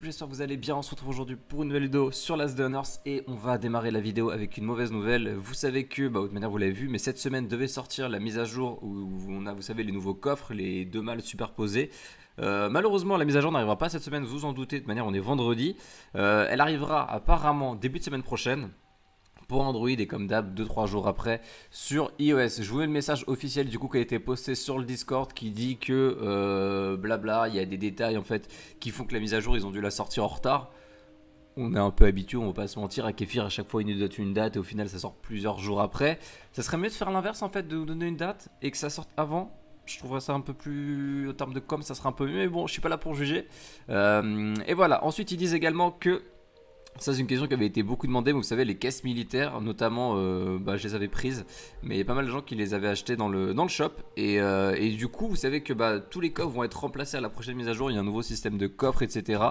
J'espère que vous allez bien, on se retrouve aujourd'hui pour une nouvelle vidéo sur Last of et on va démarrer la vidéo avec une mauvaise nouvelle. Vous savez que, bah, de manière vous l'avez vu, mais cette semaine devait sortir la mise à jour où on a, vous savez, les nouveaux coffres, les deux mâles superposés. Euh, malheureusement, la mise à jour n'arrivera pas cette semaine, vous en doutez, de manière on est vendredi. Euh, elle arrivera apparemment début de semaine prochaine pour Android et comme d'hab 2-3 jours après sur iOS. Je vous le message officiel du coup qui a été posté sur le Discord qui dit que euh, blabla, il y a des détails en fait qui font que la mise à jour ils ont dû la sortir en retard. On est un peu habitué, on va pas se mentir, à Kefir à chaque fois il nous donne une date et au final ça sort plusieurs jours après. Ça serait mieux de faire l'inverse en fait, de nous donner une date et que ça sorte avant je trouverais ça un peu plus en terme de com ça serait un peu mieux mais bon je suis pas là pour juger euh, et voilà ensuite ils disent également que ça, c'est une question qui avait été beaucoup demandée. Vous savez, les caisses militaires, notamment, euh, bah, je les avais prises, mais il y a pas mal de gens qui les avaient achetées dans le, dans le shop. Et, euh, du coup, vous savez que bah, tous les coffres vont être remplacés à la prochaine mise à jour. Il y a un nouveau système de coffres, etc.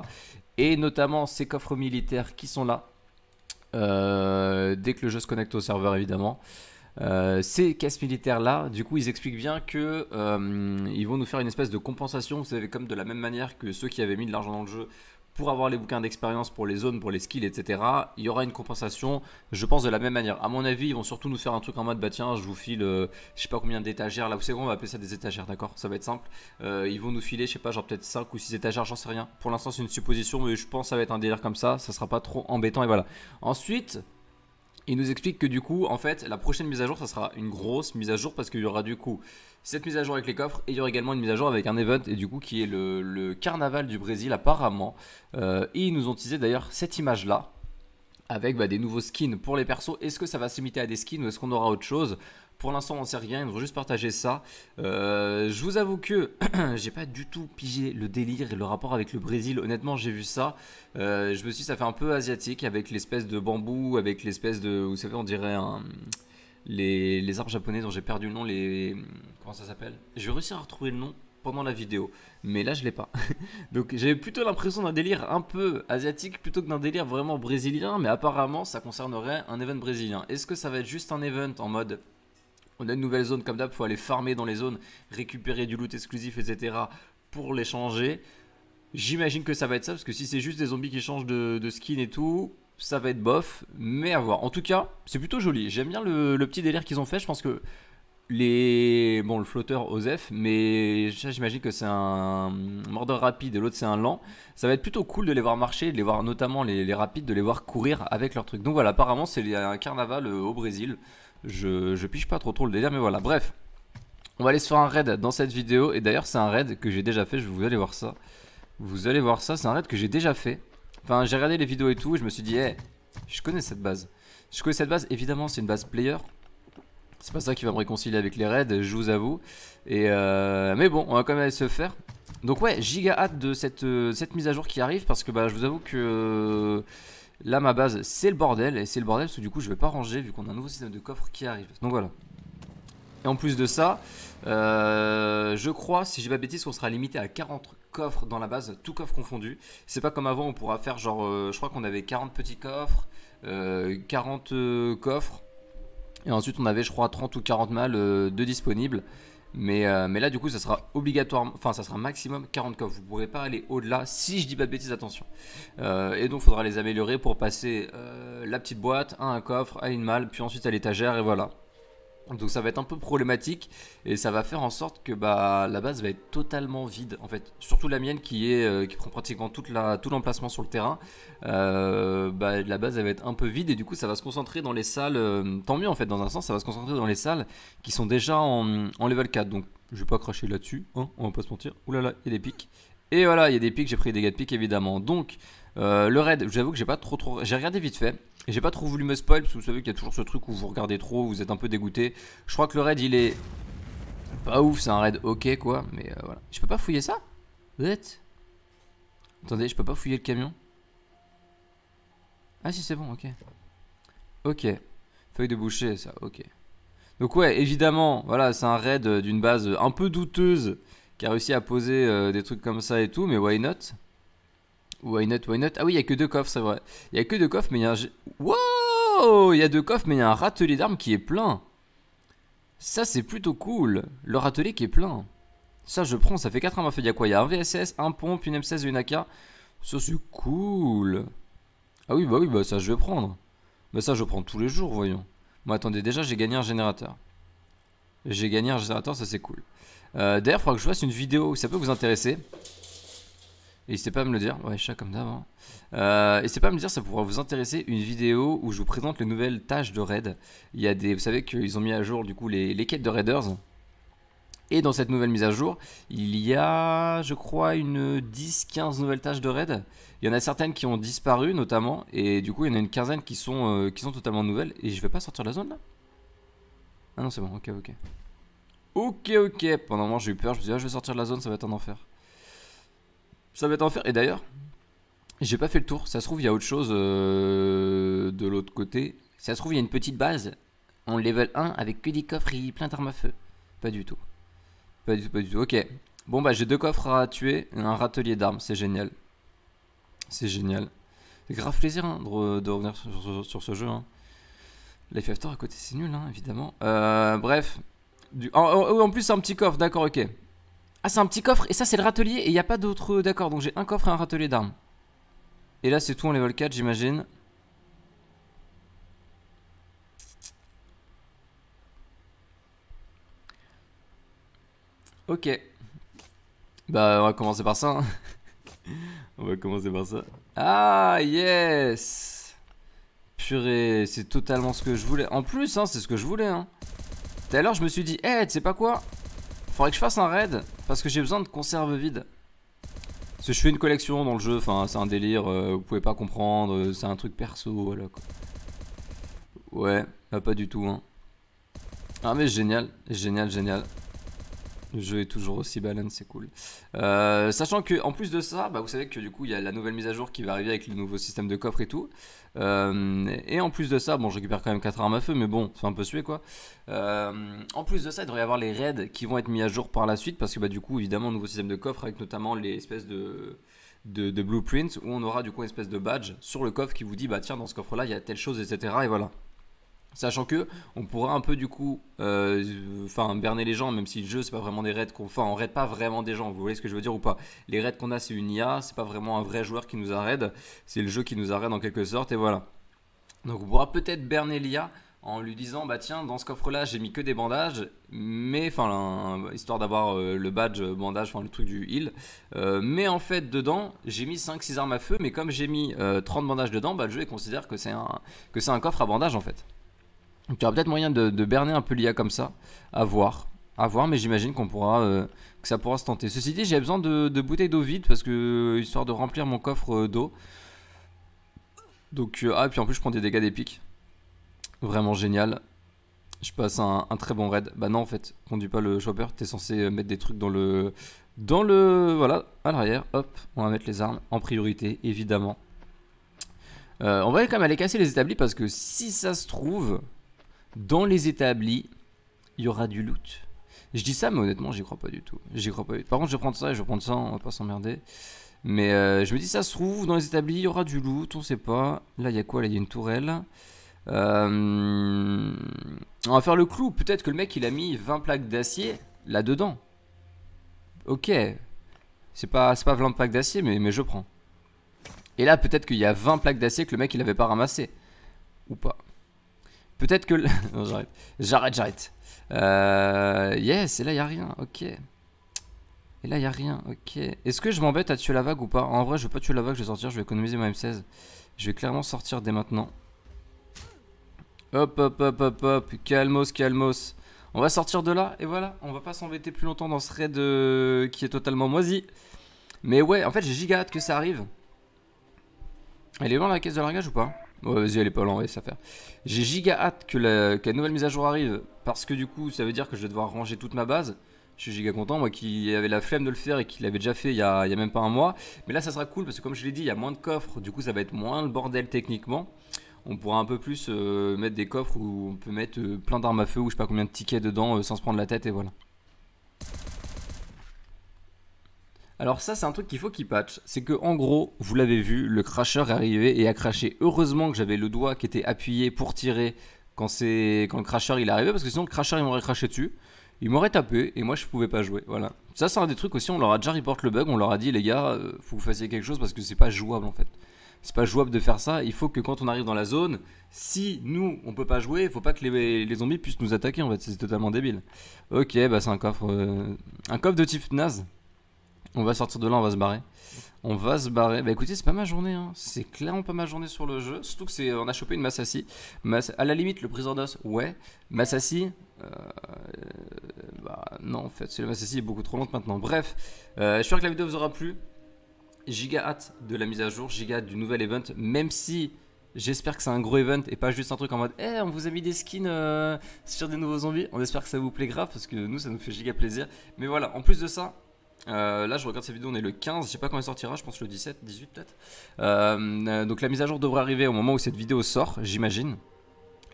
Et notamment ces coffres militaires qui sont là. Euh, dès que le jeu se connecte au serveur, évidemment. ces caisses militaires là, du coup, ils expliquent bien que ils vont nous faire une espèce de compensation. Vous savez, comme de la même manière que ceux qui avaient mis de l'argent dans le jeu pour avoir les bouquins d'expérience, pour les zones, pour les skills, etc., il y aura une compensation, je pense, de la même manière. À mon avis, ils vont surtout nous faire un truc en mode, bah tiens, je vous file, euh, je sais pas combien d'étagères, là, vous savez, on va appeler ça des étagères, d'accord Ça va être simple. Euh, ils vont nous filer, je sais pas, genre peut-être 5 ou 6 étagères, j'en sais rien. Pour l'instant, c'est une supposition, mais je pense que ça va être un délire comme ça, ça sera pas trop embêtant, et voilà. Ensuite, il nous explique que du coup, en fait, la prochaine mise à jour, ça sera une grosse mise à jour parce qu'il y aura du coup cette mise à jour avec les coffres et il y aura également une mise à jour avec un event et du coup qui est le, carnaval du Brésil apparemment. Euh, et ils nous ont utilisé d'ailleurs cette image là avec bah, des nouveaux skins pour les persos. Est-ce que ça va se limiter à des skins ou est-ce qu'on aura autre chose pour l'instant, on ne sait rien, ils faut juste partager ça. Euh, je vous avoue que j'ai pas du tout pigé le délire et le rapport avec le Brésil. Honnêtement, j'ai vu ça. Euh, je me suis dit, ça fait un peu asiatique avec l'espèce de bambou, avec l'espèce de. Vous savez, on dirait Les, les arbres japonais dont j'ai perdu le nom, les. Comment ça s'appelle Je vais réussir à retrouver le nom pendant la vidéo. Mais là, je l'ai pas. Donc, j'avais plutôt l'impression d'un délire un peu asiatique plutôt que d'un délire vraiment brésilien. Mais apparemment, ça concernerait un event brésilien. Est-ce que ça va être juste un event en mode on a une nouvelle zone comme d'hab, faut aller farmer dans les zones, récupérer du loot exclusif, etc. pour les changer. J'imagine que ça va être ça, parce que si c'est juste des zombies qui changent de, skin et tout, ça va être bof, mais à voir. En tout cas, c'est plutôt joli. J'aime bien le, petit délire qu'ils ont fait. Je pense que les. Bon, le flotteur Osef, mais j'imagine que c'est un mordeur rapide et l'autre, c'est un lent. Ça va être plutôt cool de les voir marcher, de les voir notamment les, rapides, de les voir courir avec leur truc. Donc voilà, apparemment, c'est un carnaval euh, au Brésil. Je, je pige pas trop trop le délire, mais voilà. Bref, on va aller faire un raid dans cette vidéo. Et d'ailleurs, c'est un raid que j'ai déjà fait. Je vous allez voir ça. Vous allez voir ça. C'est un raid que j'ai déjà fait. Enfin, j'ai regardé les vidéos et tout. Et je me suis dit, je connais cette base. Je connais cette base. Évidemment, c'est une base player. C'est pas ça qui va me réconcilier avec les raids, je vous avoue. Et euh, Mais bon, on va quand même aller se faire. Donc ouais, giga hâte de cette, euh, cette mise à jour qui arrive parce que bah, je vous avoue que Là, ma base, c'est le bordel. Et c'est le bordel parce que du coup, je vais pas ranger vu qu'on a un nouveau système de coffres qui arrive. Donc voilà. Et en plus de ça, euh, je crois, si j'ai pas bêtise, qu'on sera limité à 40 coffres dans la base, tout coffre confondu. C'est pas comme avant, on pourra faire genre, euh, je crois qu'on avait 40 petits coffres, 40 euh, coffres. Et ensuite, on avait, je crois, 30 ou 40 mâles de disponibles. Euh, mais, là, du coup, ça sera obligatoire, enfin, ça sera maximum 40 coffres. Vous ne pourrez pas aller au-delà, si je dis pas de bêtises, attention. Euh, et donc, il faudra les améliorer pour passer euh, la petite boîte à un coffre, à une malle, puis ensuite à l'étagère, et voilà. Donc ça va être un peu problématique et ça va faire en sorte que bah, la base va être totalement vide en fait. Surtout la mienne qui, est, euh, qui prend pratiquement tout l'emplacement sur le terrain. Euh, bah, la base va être un peu vide et du coup ça va se concentrer dans les salles, euh, tant mieux en fait dans un sens, ça va se concentrer dans les salles qui sont déjà en, en level 4. Donc je vais pas cracher là-dessus, hein, on va pas se mentir. Oulala, là là, il y a des pics. Et voilà, il y a des pics, j'ai pris des dégâts de pics évidemment. Donc le raid, j'avoue que j'ai pas trop trop... J'ai regardé vite fait. J'ai pas trop voulu me spoil parce que vous savez qu'il y a toujours ce truc où vous regardez trop, vous êtes un peu dégoûté. Je crois que le raid il est pas ouf, c'est un raid ok quoi, mais euh, voilà. Je peux pas fouiller ça êtes Attendez, je peux pas fouiller le camion Ah si c'est bon, ok. Ok. Feuille de boucher, ça, ok. Donc ouais, évidemment, voilà, c'est un raid euh, d'une base euh, un peu douteuse qui a réussi à poser des trucs comme ça et tout, mais why not Why not, why not Ah oui, il n'y a que deux coffres, c'est vrai. Il n'y a que deux coffres, mais il y a un... Wow Il y a deux coffres, mais il y a un râtelier d'armes qui est plein. Ça, c'est plutôt cool. Le râtelier qui est plein. Ça, je prends, ça fait 4 armes feu. Il y a quoi Il y a un VSS, un pompe, une M16 et une AK. Ça, c'est cool. Ah oui, bah oui, bah ça, je vais prendre. Mais bah ça, je prends tous les jours, voyons. Bon, attendez, déjà, j'ai gagné un générateur. J'ai gagné un générateur, ça, c'est cool. Euh, d'ailleurs, il faudra que je fasse une vidéo, ça peut vous intéresser. N'hésitez pas à me le dire. Ouais, chat comme d'hab. Hein. Euh, pas me dire, ça pourra vous intéresser, une vidéo où je vous présente les nouvelles tâches de raid. Il y des, vous savez qu'ils ont mis à jour du coup les, quêtes de raiders. Et dans cette nouvelle mise à jour, il y a, je crois, une 10-15 nouvelles tâches de raid. Il y en a certaines qui ont disparu, notamment, et du coup, il y en a une quinzaine qui sont, euh, qui sont totalement nouvelles. Et je vais pas sortir de la zone là Ah non, c'est bon, ok, ok. Ok, ok. Pendant un moment, j'ai eu peur, je me suis dit, ah, je vais sortir de la zone, ça va être un enfer. Ça va être enfer. Et d'ailleurs, j'ai pas fait le tour. Ça se trouve, il y a autre chose euh, de l'autre côté. Ça se trouve, il y a une petite base en level 1 avec que des coffres et plein d'armes à feu. Pas du tout. Pas du tout, pas du tout. Ok. Bon, bah, j'ai deux coffres à tuer et un râtelier d'armes. C'est génial. C'est génial. C'est grave plaisir hein, de, revenir sur, ce jeu. Hein. Life à côté, c'est nul, hein, évidemment. Euh, bref. Du... En, en plus, c'est un petit coffre, d'accord, ok. Ah, c'est un petit coffre. Et ça, c'est le râtelier. Et il n'y a pas d'autre. Euh, d'accord, donc j'ai un coffre et un râtelier d'armes. Et là, c'est tout en level 4, j'imagine. Ok. Bah, on va commencer par ça. Hein. on va commencer par ça. Ah, yes Purée, c'est totalement ce que je voulais. En plus, hein, c'est ce que je voulais. Hein. Tout l'heure, je me suis dit, eh tu sais pas quoi Faudrait que je fasse un raid parce que j'ai besoin de conserve vide. Parce que je fais une collection dans le jeu, enfin c'est un délire, euh, vous pouvez pas comprendre, euh, c'est un truc perso, quoi. Ouais, pas du tout hein. Ah mais génial, génial, génial. Le jeu est toujours aussi balance, c'est cool. Euh, sachant que en plus de ça, bah, vous savez que du coup il y a la nouvelle mise à jour qui va arriver avec le nouveau système de coffre et tout. Euh, et en plus de ça, bon je récupère quand même 4 armes à feu, mais bon, c'est un peu sué quoi. Euh, en plus de ça, il devrait y avoir les raids qui vont être mis à jour par la suite parce que bah, du coup évidemment nouveau système de coffre avec notamment les espèces de... De, de blueprints où on aura du coup une espèce de badge sur le coffre qui vous dit bah tiens dans ce coffre là il y a telle chose etc et voilà Sachant que on pourra un peu du coup, euh, enfin berner les gens, même si le jeu c'est pas vraiment des raids qu'on, enfin on raid pas vraiment des gens. Vous voyez ce que je veux dire ou pas Les raids qu'on a c'est une IA, c'est pas vraiment un vrai joueur qui nous arrête, c'est le jeu qui nous arrête en quelque sorte et voilà. Donc on pourra peut-être berner l'IA en lui disant bah tiens dans ce coffre là j'ai mis que des bandages mais enfin histoire d'avoir euh, le badge euh, bandage enfin le truc du heal mais en fait dedans j'ai mis 5 6 armes à feu mais comme j'ai mis 30 bandages dedans bah le jeu il considère que c'est un que c'est un coffre à bandages en fait donc il peut-être moyen de, berner un peu l'IA comme ça, à voir. À voir, mais j'imagine qu'on pourra, euh, que ça pourra se tenter. Ceci dit, j'ai besoin de, de bouteilles d'eau vide parce que euh, histoire de remplir mon coffre euh, d'eau. Donc ah, et puis en plus je prends des dégâts d'épique. Vraiment génial. Je passe un, très bon raid. Bah non en fait, conduis pas le chopper. T'es censé mettre des trucs dans le, dans le, voilà, à l'arrière. Hop, on va mettre les armes en priorité, évidemment. on va quand même aller casser les établis parce que si ça se trouve, dans les établis, il y aura du loot. Je dis ça, mais honnêtement, j'y crois pas du tout. J'y crois pas. Par contre, je vais prendre ça et je prends ça, on va pas s'emmerder. Mais euh, je me dis, ça se trouve, dans les établis, il y aura du loot, on sait pas. Là, il y a quoi Là, il y a une tourelle. Euh, on va faire le clou. Peut-être que le mec, il a mis 20 plaques d'acier là-dedans. Ok. C'est pas, pas 20 plaques d'acier, mais, mais je prends. Et là, peut-être qu'il y a 20 plaques d'acier que le mec, il avait pas ramassé. Ou pas. Peut-être que... j'arrête. J'arrête, j'arrête. Euh... Yes, et là, il a rien. Ok. Et là, il a rien. Ok. Est-ce que je m'embête à tuer la vague ou pas En vrai, je vais pas tuer la vague, je vais sortir, je vais économiser ma M16. Je vais clairement sortir dès maintenant. Hop, hop, hop, hop, hop. Calmos, calmos. On va sortir de là, et voilà. On va pas s'embêter plus longtemps dans ce raid euh, qui est totalement moisi. Mais ouais, en fait, j'ai giga hâte que ça arrive. Elle est loin la caisse de largage ou pas Ouais, vas-y, pas l'enlever, ça faire. J'ai giga hâte que la, que nouvelle mise à jour arrive, parce que du coup, ça veut dire que je vais devoir ranger toute ma base. Je suis giga content, moi qui avais la flemme de le faire et qui l'avait déjà fait il y, a, même pas un mois. Mais là, ça sera cool, parce que comme je l'ai dit, il y a moins de coffres, du coup, ça va être moins le bordel techniquement. On pourra un peu plus euh, mettre des coffres où on peut mettre euh, plein d'armes à feu ou je sais pas combien de tickets dedans euh, sans se prendre la tête et voilà. Alors ça, c'est un truc qu'il faut qu'ils patch. C'est que en gros, vous l'avez vu, le crasher est arrivé et a craché. Heureusement que j'avais le doigt qui était appuyé pour tirer quand, c'est... quand le crasher il arrivait parce que sinon le crasher il m'aurait craché dessus. Il m'aurait tapé et moi je pouvais pas jouer. Voilà. Ça, c'est un des trucs aussi. On leur a déjà reporté le bug. On leur a dit, les gars, euh, faut que vous fassiez quelque chose parce que c'est pas jouable en fait c'est pas jouable de faire ça. Il faut que quand on arrive dans la zone, si nous on peut pas jouer, il faut pas que les, zombies puissent nous attaquer en fait. C'est totalement débile. Ok, bah c'est un coffre, euh, un coffre de type naze. On va sortir de là, on va se barrer. On va se barrer. Bah écoutez, c'est pas ma journée. Hein. C'est clairement pas ma journée sur le jeu. Surtout que c'est, on a chopé une Massassi. masse À la limite, le Prison d'os, ouais. Massassi, euh, bah non, en fait, c'est la Massassi est beaucoup trop lente maintenant. Bref, euh, J'espère que la vidéo vous aura plu. Giga hâte de la mise à jour, giga hâte du nouvel event, même si. J'espère que c'est un gros event et pas juste un truc en mode Eh, on vous a mis des skins euh, sur des nouveaux zombies. On espère que ça vous plaît grave parce que nous, ça nous fait giga plaisir. Mais voilà, en plus de ça, euh, là, je regarde cette vidéo, on est le 15, je sais pas quand elle sortira, je pense le 17, 18 peut-être. Euh, euh, donc la mise à jour devrait arriver au moment où cette vidéo sort, j'imagine.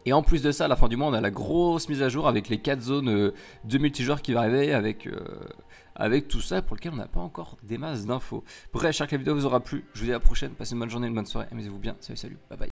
Et en plus de ça, à la fin du mois, on a la grosse mise à jour avec les 4 zones de multijoueurs qui va arriver, avec, avec tout ça pour lequel on n'a pas encore des masses d'infos. Bref, j'espère que la vidéo vous aura plu. Je vous dis à la prochaine, passez une bonne journée, une bonne soirée, amusez-vous bien, salut, salut, bye bye.